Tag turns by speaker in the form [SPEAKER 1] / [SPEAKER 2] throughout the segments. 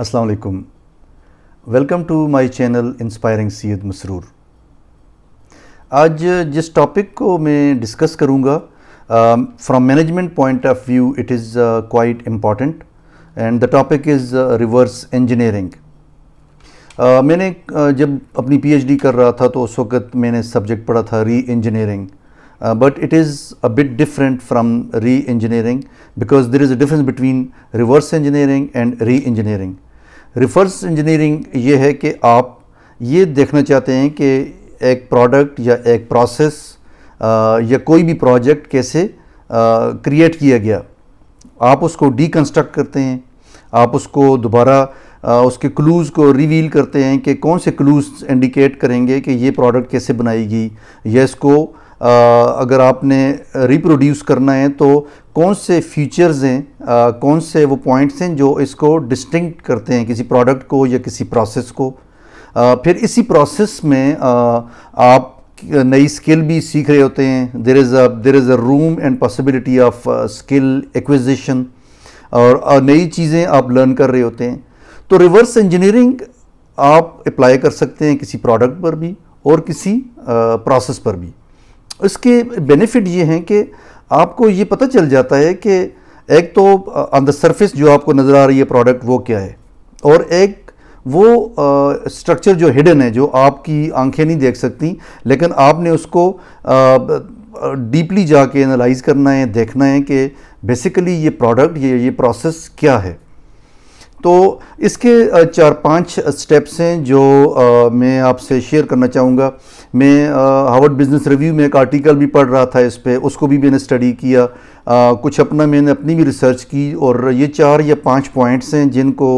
[SPEAKER 1] अस्सलाम वालेकुम welcome to my channel inspiring Syed Masroor आज जिस टॉपिक को मैं डिस्कस करूंगा from management point of view it is quite important and the topic is reverse engineering मैंने uh, जब अपनी पीएचडी कर रहा था तो उस वक़्त मैंने सब्जेक्ट पढ़ा था reengineering Uh, but it is a bit different from re-engineering because there is a difference between reverse engineering and re-engineering. Reverse engineering ये है कि आप ये देखना चाहते हैं कि एक प्रोडक्ट या एक प्रोसेस uh, या कोई भी प्रोजेक्ट कैसे क्रिएट uh, किया गया आप उसको डीकंस्ट्रक्ट करते हैं आप उसको दोबारा uh, उसके क्लूज़ को रिवील करते हैं कि कौन से क्लूज़ इंडिकेट करेंगे कि ये प्रोडक्ट कैसे बनाई गई या इसको अगर आपने रिप्रोड्यूस करना है तो कौन से फीचर्स हैं कौन से वो पॉइंट्स हैं जो इसको डिस्टिंक्ट करते हैं किसी प्रोडक्ट को या किसी प्रोसेस को आ, फिर इसी प्रोसेस में आ, आप नई स्किल भी सीख रहे होते हैं there is a there is a room and possibility of skill acquisition और नई चीज़ें आप लर्न कर रहे होते हैं तो रिवर्स इंजीनियरिंग आप अप्लाई कर सकते हैं किसी प्रोडक्ट पर भी और किसी प्रोसेस पर भी इसके बेनिफिट ये हैं कि आपको ये पता चल जाता है कि एक तो ऑन द सर्फेस जो आपको नज़र आ रही है प्रोडक्ट वो क्या है और एक वो स्ट्रक्चर जो हिडन है जो आपकी आंखें नहीं देख सकती लेकिन आपने उसको डीपली जाके एनालाइज करना है देखना है कि बेसिकली ये प्रोडक्ट ये ये प्रोसेस क्या है तो इसके चार पांच स्टेप्स हैं जो आ, मैं आपसे शेयर करना चाहूँगा मैं हार्वर्ड बिजनेस रिव्यू में एक आर्टिकल भी पढ़ रहा था इस पर उसको भी मैंने स्टडी किया आ, कुछ अपना मैंने अपनी भी रिसर्च की और ये चार या पांच पॉइंट्स हैं जिनको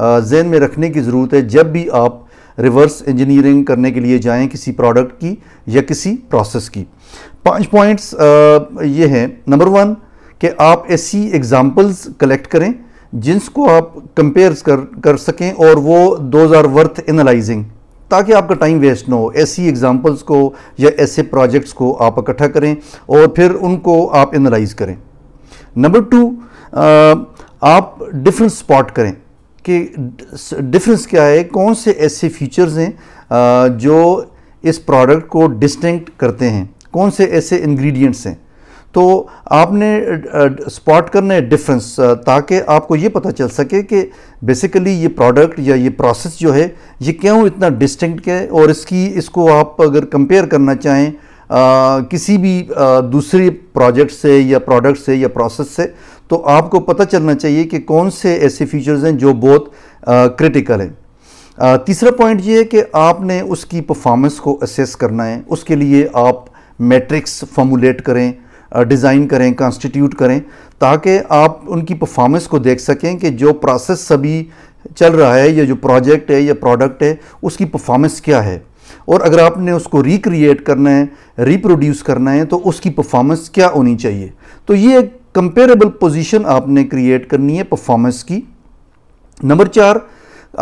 [SPEAKER 1] जहन में रखने की ज़रूरत है जब भी आप रिवर्स इंजीनियरिंग करने के लिए जाएँ किसी प्रोडक्ट की या किसी प्रोसेस की पाँच पॉइंट्स ये हैं नंबर वन कि आप ऐसी एग्जाम्पल्स कलेक्ट करें जिनको आप कंपेयर कर कर सकें और वो दोज आर वर्थ एनालाइजिंग ताकि आपका टाइम वेस्ट ना हो ऐसी एग्जांपल्स को या ऐसे प्रोजेक्ट्स को आप इकट्ठा करें और फिर उनको आप एनालाइज करें नंबर टू आप डिफरेंस स्पॉट करें कि डिफरेंस क्या है कौन से ऐसे फीचर्स हैं जो इस प्रोडक्ट को डिस्टिंक्ट करते हैं कौन से ऐसे इंग्रेडिएंट्स हैं तो आपने स्पॉट करना है डिफरेंस ताकि आपको ये पता चल सके कि बेसिकली ये प्रोडक्ट या ये प्रोसेस जो है ये क्यों इतना डिस्टिंक्ट है और इसकी इसको आप अगर कंपेयर करना चाहें आ, किसी भी आ, दूसरे प्रोजेक्ट से या प्रोडक्ट से या प्रोसेस से तो आपको पता चलना चाहिए कि कौन से ऐसे फीचर्स हैं जो बहुत क्रिटिकल हैं तीसरा पॉइंट ये है कि आपने उसकी परफॉर्मेंस को असेस करना है उसके लिए आप मैट्रिक्स फॉर्मुलेट करें डिज़ाइन करें कॉन्स्टिट्यूट करें ताकि आप उनकी परफॉर्मेंस को देख सकें कि जो प्रोसेस सभी चल रहा है या जो प्रोजेक्ट है या प्रोडक्ट है उसकी परफॉर्मेंस क्या है और अगर आपने उसको रिक्रिएट करना है रिप्रोड्यूस करना है तो उसकी परफॉर्मेंस क्या होनी चाहिए तो ये एक कंपेरेबल पोजिशन आपने क्रिएट करनी है परफॉर्मेंस की नंबर चार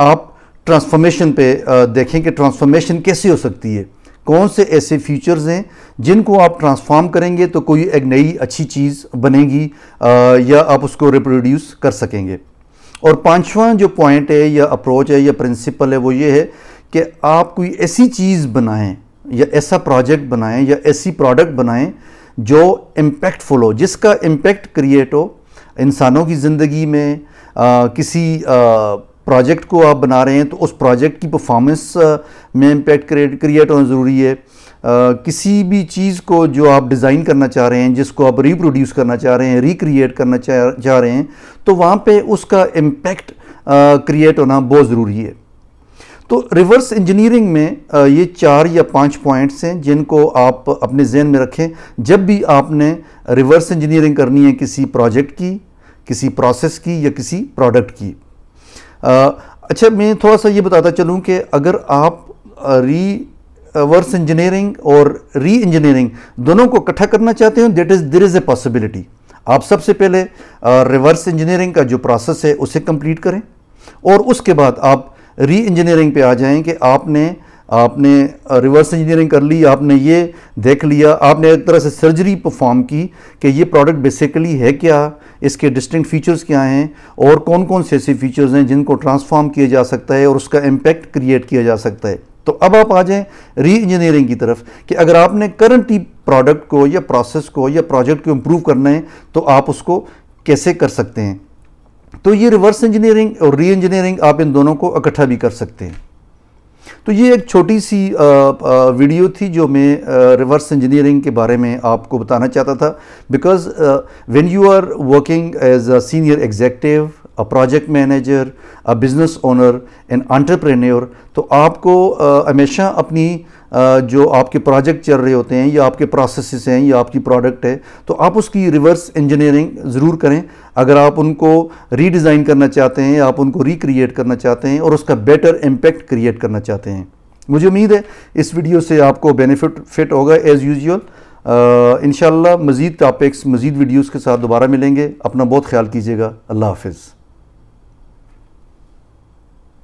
[SPEAKER 1] आप ट्रांसफॉर्मेशन पे देखें कि ट्रांसफॉर्मेशन कैसे हो सकती है कौन से ऐसे फीचर्स हैं जिनको आप ट्रांसफॉर्म करेंगे तो कोई एक नई अच्छी चीज़ बनेगी या आप उसको रिप्रोड्यूस कर सकेंगे और पांचवा जो पॉइंट है या अप्रोच है या प्रिंसिपल है वो ये है कि आप कोई ऐसी चीज़ बनाएं या ऐसा प्रोजेक्ट बनाएं या ऐसी प्रोडक्ट बनाएं जो इम्पैक्टफुल हो जिसका इम्पैक्ट क्रिएट हो इंसानों की ज़िंदगी में आ, किसी आ, प्रोजेक्ट को आप बना रहे हैं तो उस प्रोजेक्ट की परफॉर्मेंस में इम्पेक्ट क्रिएट क्रिएट होना ज़रूरी है Uh, किसी भी चीज़ को जो आप डिज़ाइन करना चाह रहे हैं जिसको आप रिप्रोड्यूस करना चाह रहे हैं रिक्रिएट करना चाह रहे हैं तो वहाँ पे उसका इम्पैक्ट क्रिएट होना बहुत ज़रूरी है तो रिवर्स इंजीनियरिंग में uh, ये चार या पांच पॉइंट्स हैं जिनको आप अपने जहन में रखें जब भी आपने रिवर्स इंजीनियरिंग करनी है किसी प्रोजेक्ट की किसी प्रोसेस की या किसी प्रोडक्ट की अच्छा मैं थोड़ा सा ये बताता चलूँ कि अगर आप री वर्स इंजीनियरिंग और री इंजीनियरिंग दोनों को इकट्ठा करना चाहते हो that is there is a possibility आप सबसे पहले रिवर्स इंजीनियरिंग का जो प्रोसेस है उसे कंप्लीट करें और उसके बाद आप री इंजीनियरिंग पे आ जाएं कि आपने आपने रिवर्स इंजीनियरिंग कर ली आपने ये देख लिया आपने एक तरह से सर्जरी परफॉर्म की कि ये प्रोडक्ट बेसिकली है क्या इसके डिस्टिंक्ट फीचर्स क्या हैं और कौन कौन से ऐसे फीचर्स हैं जिनको ट्रांसफॉर्म किया जा सकता है और उसका इम्पैक्ट क्रिएट किया जा सकता है तो अब आप आ जाएं री इंजीनियरिंग की तरफ कि अगर आपने करंट ही प्रोडक्ट को या प्रोसेस को या प्रोजेक्ट को इम्प्रूव करना है तो आप उसको कैसे कर सकते हैं तो ये रिवर्स इंजीनियरिंग और री इंजीनियरिंग आप इन दोनों को इकट्ठा भी कर सकते हैं तो ये एक छोटी सी वीडियो थी जो मैं रिवर्स इंजीनियरिंग के बारे में आपको बताना चाहता था because when you are working as a senior executive a project manager a business owner an entrepreneur तो आपको हमेशा अपनी जो आपके प्रोजेक्ट चल रहे होते हैं या आपके प्रोसेसेस हैं या आपकी प्रोडक्ट है तो आप उसकी रिवर्स इंजीनियरिंग ज़रूर करें अगर आप उनको रीडिज़ाइन करना चाहते हैं आप उनको रिक्रिएट करना चाहते हैं और उसका बेटर इम्पेक्ट क्रिएट करना चाहते हैं मुझे उम्मीद है इस वीडियो से आपको बेनिफिट फिट होगा एज़ यूजल इन मज़ीद टॉपिक्स मज़ीद वीडियोज़ के साथ दोबारा मिलेंगे अपना बहुत ख्याल कीजिएगा अल्लाह हाफिज़